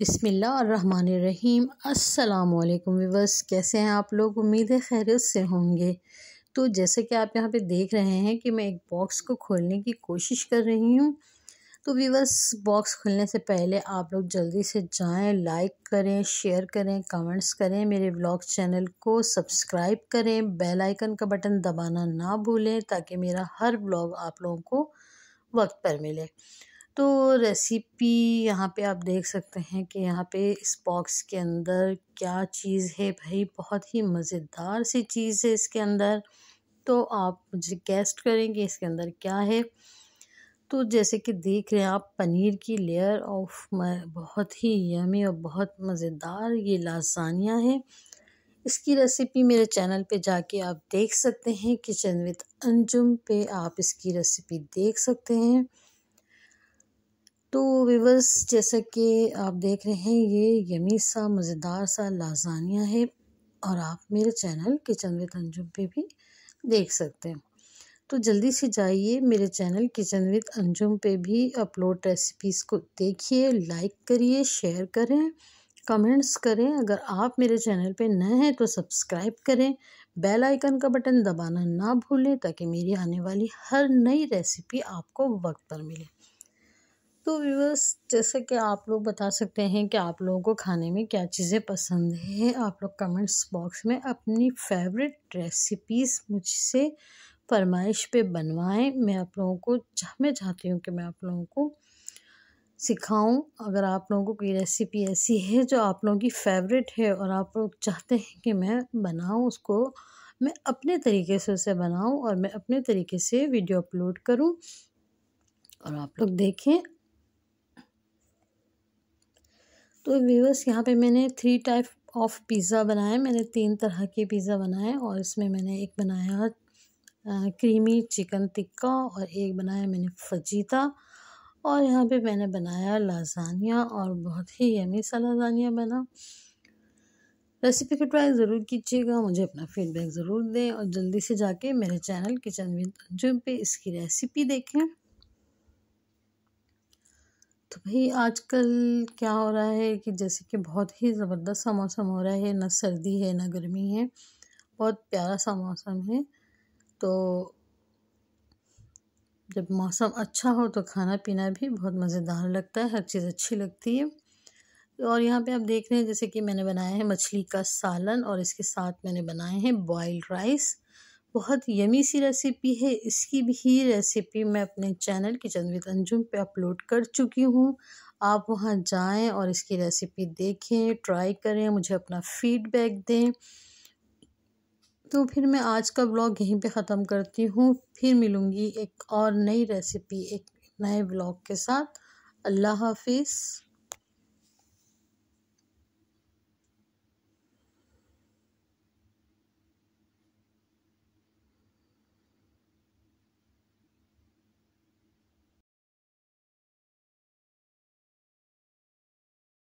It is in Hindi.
बसमीम् अल्लाम विवर्स कैसे हैं आप लोग उम्मीद है खैरियत से होंगे तो जैसे कि आप यहाँ पे देख रहे हैं कि मैं एक बॉक्स को खोलने की कोशिश कर रही हूँ तो विवर्स बॉक्स खुलने से पहले आप लोग जल्दी से जाएं लाइक करें शेयर करें कमेंट्स करें मेरे ब्लॉग चैनल को सब्सक्राइब करें बेल आइकन का बटन दबाना ना भूलें ताकि मेरा हर ब्लॉग आप लोगों को वक्त पर मिले तो रेसिपी यहाँ पे आप देख सकते हैं कि यहाँ पे इस बॉक्स के अंदर क्या चीज़ है भाई बहुत ही मज़ेदार सी चीज़ है इसके अंदर तो आप मुझे गेस्ट करेंगे इसके अंदर क्या है तो जैसे कि देख रहे हैं आप पनीर की लेयर ऑफ बहुत ही यमी और बहुत मज़ेदार ये लासानिया है इसकी रेसिपी मेरे चैनल पे जाके आप देख सकते हैं किचन विद अंजुम पे आप इसकी रेसिपी देख सकते हैं तो वीवर्स जैसा कि आप देख रहे हैं ये यमी सा मज़ेदार सा लाजानिया है और आप मेरे चैनल किचन विद अंजुम पे भी देख सकते हैं तो जल्दी से जाइए मेरे चैनल किचन विद अंजुम पे भी अपलोड रेसिपीज़ को देखिए लाइक करिए शेयर करें कमेंट्स करें अगर आप मेरे चैनल पे नए हैं तो सब्सक्राइब करें बेल आइकन का बटन दबाना ना भूलें ताकि मेरी आने वाली हर नई रेसिपी आपको वक्त पर मिले तो व्यूवर्स जैसे कि आप लोग बता सकते हैं कि आप लोगों को खाने में क्या चीज़ें पसंद हैं आप लोग कमेंट्स बॉक्स में अपनी फेवरेट रेसिपीज़ मुझसे फरमाइश पे बनवाएं मैं आप लोगों को मैं चाहती हूँ कि मैं आप लोगों को सिखाऊं अगर आप लोगों को कोई रेसिपी ऐसी है जो आप लोगों की फेवरेट है और आप लोग चाहते हैं कि मैं बनाऊँ उसको मैं अपने तरीके से उसे बनाऊँ और मैं अपने तरीके से वीडियो अपलोड करूँ और आप लोग देखें तो व्यूवर्स यहाँ पे मैंने थ्री टाइप ऑफ पिज़्ज़ा बनाए मैंने तीन तरह के पिज़्ज़ा बनाए और इसमें मैंने एक बनाया क्रीमी चिकन टिक्का और एक बनाया मैंने फजीता और यहाँ पे मैंने बनाया लाजानिया और बहुत ही यमी सा लाजानिया बना रेसिपी को ट्राई ज़रूर कीजिएगा मुझे अपना फीडबैक ज़रूर दें और जल्दी से जाके मेरे चैनल किचन विद अंजुम पे इसकी रेसिपी देखें तो भाई आजकल क्या हो रहा है कि जैसे कि बहुत ही ज़बरदस्त सा मौसम हो रहा है ना सर्दी है ना गर्मी है बहुत प्यारा सा मौसम है तो जब मौसम अच्छा हो तो खाना पीना भी बहुत मज़ेदार लगता है हर चीज़ अच्छी लगती है और यहाँ पे आप देख रहे हैं जैसे कि मैंने बनाया है मछली का सालन और इसके साथ मैंने बनाए हैं बॉइल्ड राइस बहुत यमी सी रेसिपी है इसकी भी रेसिपी मैं अपने चैनल किचन विद अंजुम पे अपलोड कर चुकी हूँ आप वहाँ जाएं और इसकी रेसिपी देखें ट्राई करें मुझे अपना फीडबैक दें तो फिर मैं आज का ब्लॉग यहीं पे ख़त्म करती हूँ फिर मिलूँगी एक और नई रेसिपी एक नए ब्लॉग के साथ अल्लाह हाफिज़